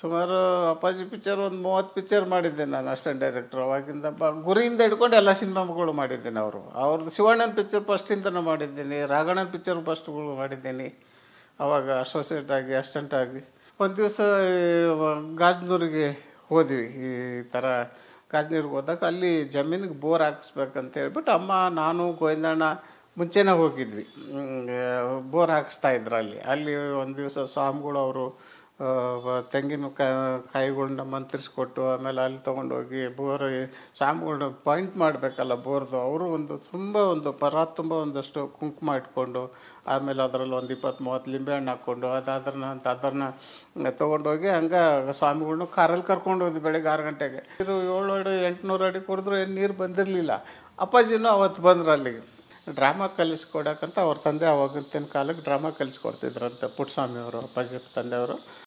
ಸುಮಾರು ಅಪ್ಪಾಜಿ ಪಿಕ್ಚರ್ ಒಂದು ಮೂವತ್ತು ಪಿಕ್ಚರ್ ಮಾಡಿದ್ದೆ ನಾನು ಅಸಿಸ್ಟೆಂಟ್ ಡೈರೆಕ್ಟರ್ ಅವಾಗಿಂದ ಬ ಗುರಿಯಿಂದ ಹಿಡ್ಕೊಂಡು ಎಲ್ಲ ಸಿನಿಮಾಗಳು ಮಾಡಿದ್ದೇನೆ ಅವರು ಅವ್ರದ್ದು ಶಿವಣ್ಣನ ಪಿಕ್ಚರ್ ಫಸ್ಟಿಂದನೂ ಮಾಡಿದ್ದೀನಿ ರಾಘಣ್ಣನ ಪಿಕ್ಚರ್ ಫಸ್ಟ್ಗಳು ಮಾಡಿದ್ದೀನಿ ಅವಾಗ ಅಸೋಸಿಯೇಟ್ ಆಗಿ ಅಸಿಸ್ಟೆಂಟ್ ಆಗಿ ಒಂದು ದಿವಸ ಗಾಜ್ನೂರಿಗೆ ಹೋದ್ವಿ ಈ ಥರ ಗಾಜ್ನೂರಿಗೆ ಹೋದಾಗ ಅಲ್ಲಿ ಜಮೀನಿಗೆ ಬೋರ್ ಹಾಕಿಸ್ಬೇಕಂತ ಹೇಳ್ಬಿಟ್ಟು ಅಮ್ಮ ನಾನು ಗೋವಿಂದಣ್ಣ ಮುಂಚೆನೇ ಹೋಗಿದ್ವಿ ಬೋರ್ ಹಾಕಿಸ್ತಾ ಇದ್ರು ಅಲ್ಲಿ ಅಲ್ಲಿ ಒಂದು ದಿವಸ ಸ್ವಾಮಿಗಳು ಅವರು ತೆಂಗಿನ ಕಾಯಿಗಳನ್ನ ಮಂತ್ರಿಸ್ಕೊಟ್ಟು ಆಮೇಲೆ ಅಲ್ಲಿ ತೊಗೊಂಡೋಗಿ ಬೋರ್ ಸ್ವಾಮಿಗಳನ್ನ ಪಾಯಿಂಟ್ ಮಾಡಬೇಕಲ್ಲ ಬೋರ್ದು ಅವರು ಒಂದು ತುಂಬ ಒಂದು ಪರ ತುಂಬ ಒಂದಷ್ಟು ಕುಂಕುಮ ಇಟ್ಕೊಂಡು ಆಮೇಲೆ ಅದರಲ್ಲಿ ಒಂದು ಇಪ್ಪತ್ತು ಮೂವತ್ತು ಲಿಂಬೆ ಹಣ್ಣು ಹಾಕ್ಕೊಂಡು ಅದು ಅದನ್ನ ಅಂತ ಅದನ್ನ ತೊಗೊಂಡೋಗಿ ಹಂಗೆ ಸ್ವಾಮಿಗಳ್ನ ಕಾರಲ್ಲಿ ಕರ್ಕೊಂಡು ಹೋದ್ವಿ ಬೆಳಗ್ಗೆ ಆರು ಗಂಟೆಗೆ ಇದು ಏಳು ಅಡಿ ಎಂಟುನೂರು ಅಡಿ ಕುಡಿದ್ರು ಏನು ನೀರು ಬಂದಿರಲಿಲ್ಲ ಅಪ್ಪಾಜಿನೂ ಅವತ್ತು ಬಂದ್ರು ಅಲ್ಲಿಗೆ ಡ್ರಾಮಾ ಕಲಿಸ್ಕೊಡಕ್ಕಂತ ಅವ್ರ ತಂದೆ ಅವಾಗಿನ ಕಾಲಕ್ಕೆ ಡ್ರಾಮಾ ಕಲಿಸ್ಕೊಡ್ತಿದ್ರಂತೆ ಪುಟ್ಟಸ್ವಾಮಿಯವರು ಅಪ್ಪಾಜಿ ತಂದೆಯವರು